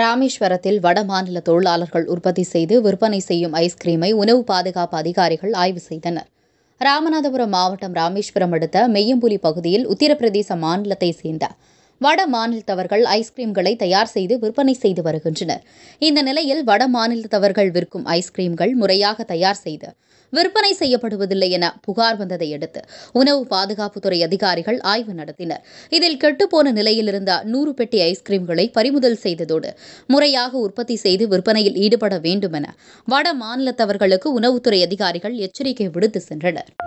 ராமேஸ்வரத்தில் வடமாநில தொழிலாளர்கள் உற்பத்தி செய்து விற்பனை செய்யும் ஐஸ்கிரீமை உணவு பாதுகாப்பு அதிகாரிகள் ஆய்வு செய்தனர் ராமநாதபுரம் மாவட்டம் ராமேஸ்வரம் அடுத்த மெய்யம்புலி பகுதியில் உத்தரப்பிரதேச மாநிலத்தை சேர்ந்த வட மாநிலத்தவர்கள் ஐஸ்கிரீம்களை தயார் செய்து விற்பனை செய்து வருகின்றனர் இந்த நிலையில் வட மாநிலத்தவர்கள் விற்கும் ஐஸ்கிரீம்கள் முறையாக தயார் செய்து விற்பனை செய்யப்படுவதில்லை என புகார் வந்ததை அடுத்து உணவு பாதுகாப்புத்துறை அதிகாரிகள் ஆய்வு நடத்தினர் இதில் கெட்டுப்போன நிலையில் இருந்த நூறு பெட்டி ஐஸ்கிரீம்களை பறிமுதல் செய்ததோடு முறையாக உற்பத்தி செய்து விற்பனையில் ஈடுபட வேண்டும் என வட மாநிலத்தவர்களுக்கு உணவுத்துறை அதிகாரிகள் எச்சரிக்கை விடுத்து சென்றனர்